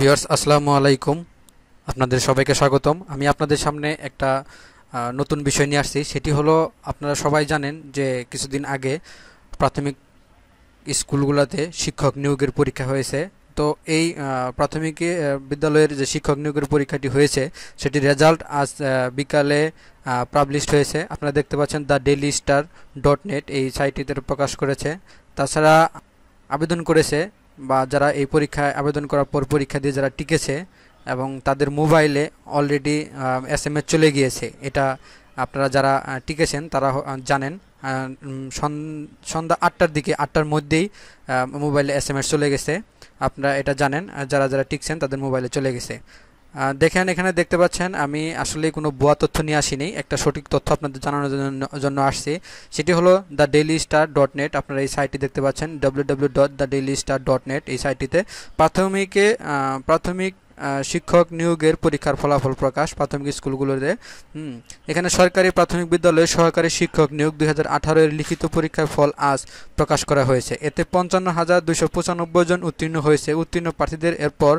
viewers আসসালামু আলাইকুম আপনাদের সবাইকে স্বাগতম আমি আপনাদের সামনে একটা নতুন বিষয় নিয়ে আসছি সেটি হলো আপনারা সবাই জানেন যে কিছুদিন আগে প্রাথমিক স্কুলগুলোতে শিক্ষক নিয়োগের পরীক্ষা হয়েছে তো এই প্রাথমিক বিদ্যালয়ের যে শিক্ষক নিয়োগের পরীক্ষাটি হয়েছে সেটি রেজাল্ট আজ বিকালে পাবলিশড হয়েছে আপনারা দেখতে পাচ্ছেন the daily star dot net এই সাইটটিতে প্রকাশ করেছে তাছাড়া আবেদন করেছে বা যারা এই পরীক্ষায় আবেদন করার পর পরীক্ষা দিয়ে যারা টিকেছে এবং তাদের মোবাইলে অলরেডি এস এম এস চলে গিয়েছে এটা আপনারা যারা টিকেছেন তারা জানেন সন্ধ্যা আটটার দিকে আটটার মধ্যেই মোবাইলে এস এম এস চলে গেছে আপনারা এটা জানেন যারা যারা টিকছেন তাদের মোবাইলে চলে গেছে দেখেন এখানে দেখতে পাচ্ছেন আমি আসলে কোনো ভুয়া তথ্য নিয়ে আসিনি একটা সঠিক তথ্য আপনাদের জানানোর জন্য আসছি সেটি হলো the daily star dot net আপনারা এই সাইটটি দেখতে পাচ্ছেন W W dot the daily star dot net এই সাইটটিতে প্রাথমিকে প্রাথমিক শিক্ষক নিয়োগের পরীক্ষার ফলাফল প্রকাশ প্রাথমিক স্কুলগুলোতে এখানে সরকারি প্রাথমিক বিদ্যালয়ে সহকারী শিক্ষক নিয়োগ দুই এর লিখিত পরীক্ষার ফল আজ প্রকাশ করা হয়েছে এতে পঞ্চান্ন হাজার দুইশো পঁচানব্বই জন উত্তীর্ণ হয়েছে উত্তীর্ণ প্রার্থীদের এরপর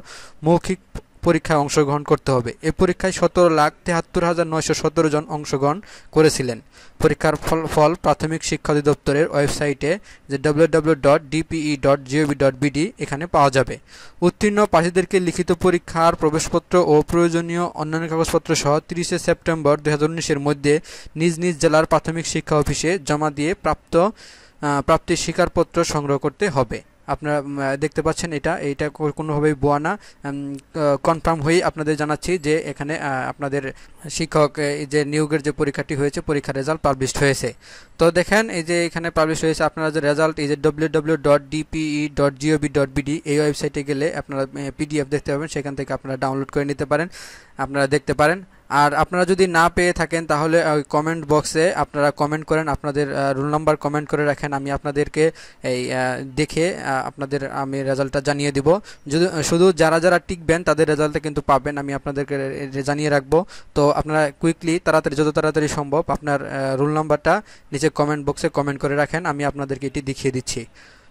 মৌখিক পরীক্ষায় অংশগ্রহণ করতে হবে এ পরীক্ষায় সতেরো লাখ তেহাত্তর হাজার নয়শো সতেরো জন অংশগ্রহণ করেছিলেন পরীক্ষার ফল ফল প্রাথমিক শিক্ষা অধিদপ্তরের ওয়েবসাইটে যে W W dot DPE dot dot BD এখানে পাওয়া যাবে উত্তীর্ণ প্রার্থীদেরকে লিখিত পরীক্ষার প্রবেশপত্র ও প্রয়োজনীয় অন্যান্য কাগজপত্র সহ তিরিশে সেপ্টেম্বর দু হাজার মধ্যে নিজ নিজ জেলার প্রাথমিক শিক্ষা অফিসে জমা দিয়ে প্রাপ্ত প্রাপ্তির স্বীকারপত্র সংগ্রহ করতে হবে আপনারা দেখতে পাচ্ছেন এটা এটা কোনোভাবেই বোয়া না কনফার্ম হয়েই আপনাদের জানাচ্ছি যে এখানে আপনাদের শিক্ষক যে নিয়োগের যে পরীক্ষাটি হয়েছে পরীক্ষার রেজাল্ট পাবলিশড হয়েছে তো দেখেন এই যে এখানে পাবলিশ হয়েছে আপনারা যে রেজাল্ট এই যে W W dot DPE dot GOB dot BD এই ওয়েবসাইটে গেলে আপনারা পিডিএফ দেখতে পাবেন সেখান থেকে আপনারা ডাউনলোড করে নিতে পারেন আপনারা দেখতে পারেন আর আপনারা যদি না পেয়ে থাকেন তাহলে কমেন্ট বক্সে আপনারা কমেন্ট করেন আপনাদের রোল নাম্বার কমেন্ট করে রাখেন আমি আপনাদেরকে এই দেখে আপনাদের আমি রেজাল্টটা জানিয়ে দিব যদি শুধু যারা যারা টিকবেন তাদের রেজাল্টটা কিন্তু পাবেন আমি আপনাদেরকে জানিয়ে রাখবো তো আপনারা কুইকলি তাড়াতাড়ি যত তাড়াতাড়ি সম্ভব আপনার রোল নাম্বারটা নিচে কমেন্ট বক্সে কমেন্ট করে রাখেন আমি আপনাদেরকে এটি দেখিয়ে দিচ্ছি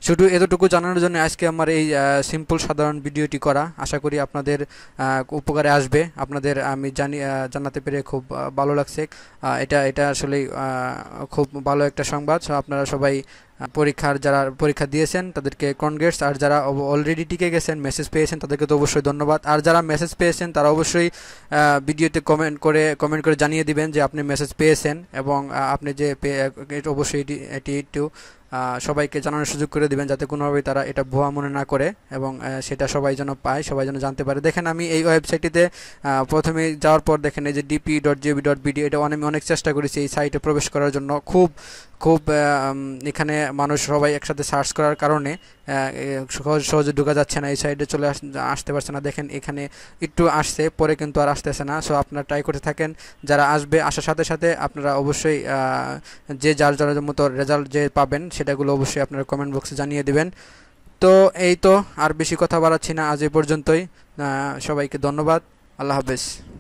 শুধু এতটুকু জানানোর জন্য আজকে আমার এই সিম্পল সাধারণ ভিডিওটি করা আশা করি আপনাদের উপকারে আসবে আপনাদের আমি জানি জানাতে পেরে খুব ভালো লাগছে এটা এটা আসলে খুব ভালো একটা সংবাদ আপনারা সবাই পরীক্ষার যারা পরীক্ষা দিয়েছেন তাদেরকে কনগ্রেটস আর যারা অলরেডি টিকে গেছেন মেসেজ পেয়েছেন তাদেরকে তো অবশ্যই ধন্যবাদ আর যারা মেসেজ পেয়েছেন তারা অবশ্যই ভিডিওতে কমেন্ট করে কমেন্ট করে জানিয়ে দিবেন যে আপনি মেসেজ পেয়েছেন এবং আপনি যে অবশ্যই এটি এটি একটু সবাইকে জানানোর সুযোগ করে দেবেন যাতে কোনোভাবেই তারা এটা ভুয়া মনে না করে এবং সেটা সবাই যেন পায় সবাই যেন জানতে পারে দেখেন আমি এই ওয়েবসাইটটিতে প্রথমে যাওয়ার পর দেখেন এই যে DP dot GB dot BD এটা আমি অনেক চেষ্টা করেছি এই সাইটে প্রবেশ করার জন্য খুব খুব এখানে মানুষ সবাই একসাথে সার্চ করার কারণে সহজ সহজে ঢুকা যাচ্ছে না এই সাইডে চলে আসতে পারছে না দেখেন এখানে একটু আসছে পরে কিন্তু আর আসতেছে না সো আপনারা ট্রাই করতে থাকেন যারা আসবে আসার সাথে সাথে আপনারা অবশ্যই যে যার যার মতো রেজাল্ট যে পাবেন সেটাগুলো অবশ্যই আপনারা কমেন্ট বক্সে জানিয়ে দেবেন তো এই তো আর বেশি কথা বাড়াচ্ছি না আজ এই পর্যন্তই সবাইকে ধন্যবাদ আল্লাহ হাফেজ